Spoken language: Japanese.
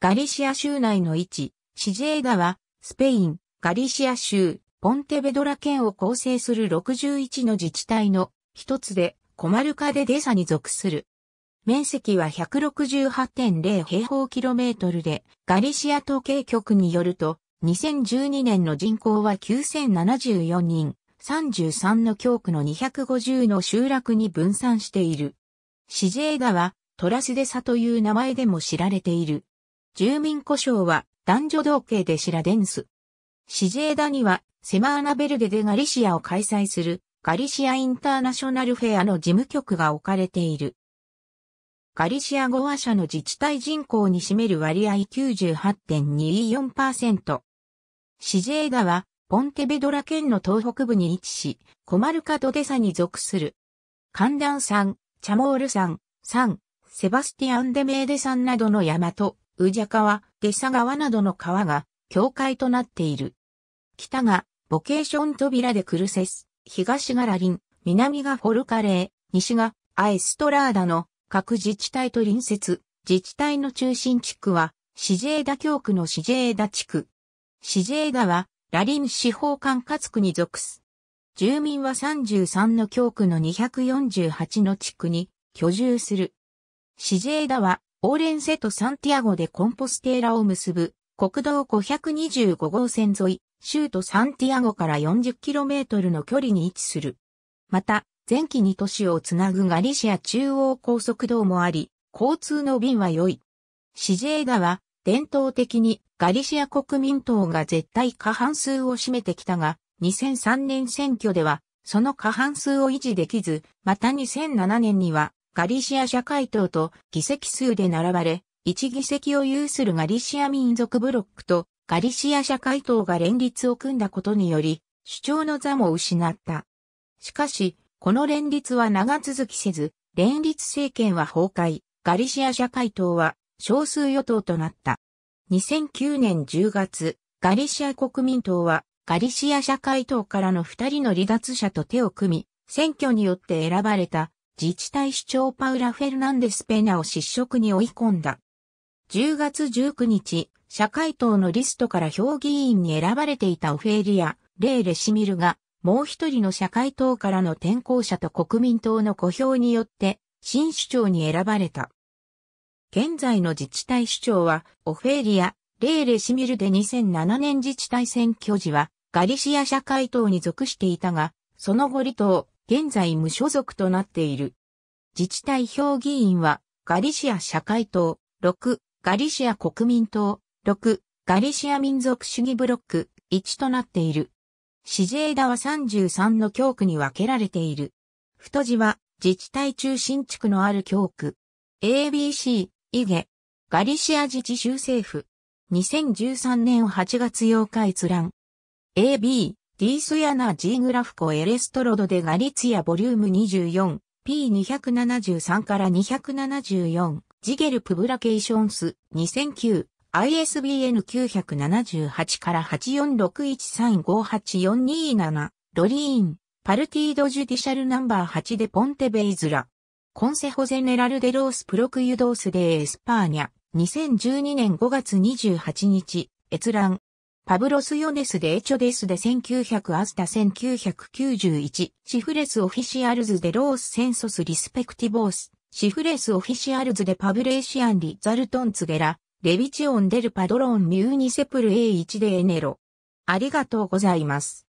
ガリシア州内の位置、シジェーダは、スペイン、ガリシア州、ポンテベドラ県を構成する61の自治体の一つで、コマルカデデサに属する。面積は168.0平方キロメートルで、ガリシア統計局によると、2012年の人口は9074人、33の教区の250の集落に分散している。シジェーダは、トラスデサという名前でも知られている。住民故障は男女同系でシラデンス。シジエダにはセマーナベルデでガリシアを開催するガリシアインターナショナルフェアの事務局が置かれている。ガリシア語話者の自治体人口に占める割合98.24%。シジエダはポンテベドラ県の東北部に位置し、コマルカドデサに属する。カンン・暖山、チャモール山、山、セバスティアンデメーデ山などの山と宇ジャ川、デサ川などの川が境界となっている。北がボケーション扉でクルセス、東がラリン、南がフォルカレー、西がアエストラーダの各自治体と隣接、自治体の中心地区はシジェーダ教区のシジェーダ地区。シジェーダはラリン司法管轄区に属す。住民は33の教区の248の地区に居住する。シジェーダはオーレンセとサンティアゴでコンポステーラを結ぶ国道525号線沿い、州都サンティアゴから 40km の距離に位置する。また、前期に都市をつなぐガリシア中央高速道もあり、交通の便は良い。シジェーダは、伝統的にガリシア国民党が絶対過半数を占めてきたが、2003年選挙では、その過半数を維持できず、また2007年には、ガリシア社会党と議席数で並ばれ、1議席を有するガリシア民族ブロックとガリシア社会党が連立を組んだことにより、主張の座も失った。しかし、この連立は長続きせず、連立政権は崩壊、ガリシア社会党は少数与党となった。2009年10月、ガリシア国民党はガリシア社会党からの2人の離脱者と手を組み、選挙によって選ばれた自治体首長パウラ・フェルナンデス・ペナを失職に追い込んだ。10月19日、社会党のリストから評議員に選ばれていたオフェリア・レーレシミルが、もう一人の社会党からの転校者と国民党の小票によって、新首長に選ばれた。現在の自治体首長は、オフェリア・レーレシミルで2007年自治体選挙時は、ガリシア社会党に属していたが、その後離党、現在無所属となっている。自治体評議員は、ガリシア社会党、6、ガリシア国民党、6、ガリシア民族主義ブロック、1となっている。シジェーダは33の教区に分けられている。太字は自治体中心地区のある教区。ABC、イゲ、ガリシア自治州政府。2013年8月8日閲覧。AB、ディースヤナジーグラフコエレストロドデ・ガリツィアボリューム 24P273 から274ジゲルプブラケーションス2009 ISBN 978から84613584227ロリーンパルティードジュディシャルナンバー8でポンテベイズラコンセホゼネラルデロースプロクユドースデエスパーニャ2012年5月28日閲覧パブロス・ヨネス・デ・エチョデスで1900アスタ1991、シフレス・オフィシアルズ・デ・ロース・センソス・リスペクティボース、シフレス・オフィシアルズ・デ・パブレーシアン・リ・ザルトン・ツゲラ、レビチオン・デル・パドロン・ミューニセプル A1 でエネロ。ありがとうございます。